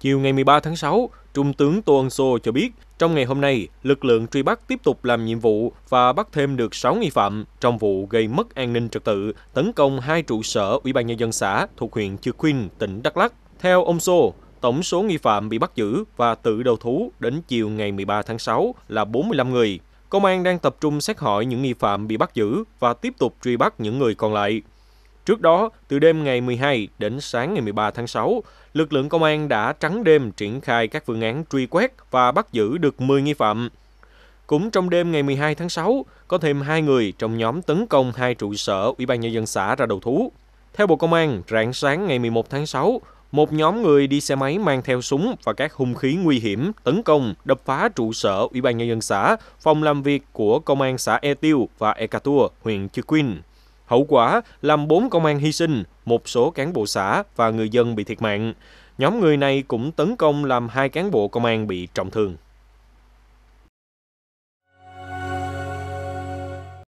Chiều ngày 13 tháng 6, Trung tướng Tô Ân Sô cho biết, trong ngày hôm nay, lực lượng truy bắt tiếp tục làm nhiệm vụ và bắt thêm được 6 nghi phạm trong vụ gây mất an ninh trật tự, tấn công hai trụ sở Ủy ban Nhân dân xã thuộc huyện Chư Quynh, tỉnh Đắk lắc Theo ông Sô, tổng số nghi phạm bị bắt giữ và tự đầu thú đến chiều ngày 13 tháng 6 là 45 người. Công an đang tập trung xét hỏi những nghi phạm bị bắt giữ và tiếp tục truy bắt những người còn lại. Trước đó, từ đêm ngày 12 đến sáng ngày 13 tháng 6, lực lượng công an đã trắng đêm triển khai các phương án truy quét và bắt giữ được 10 nghi phạm. Cũng trong đêm ngày 12 tháng 6, có thêm hai người trong nhóm tấn công hai trụ sở Ủy ban Nhân dân xã ra đầu thú. Theo Bộ Công an, rạng sáng ngày 11 tháng 6, một nhóm người đi xe máy mang theo súng và các hung khí nguy hiểm tấn công, đập phá trụ sở Ủy ban Nhân dân xã, phòng làm việc của Công an xã E Tiêu và E Catua, huyện Chư Quynh. Hậu quả làm 4 công an hy sinh, một số cán bộ xã và người dân bị thiệt mạng. Nhóm người này cũng tấn công làm hai cán bộ công an bị trọng thương.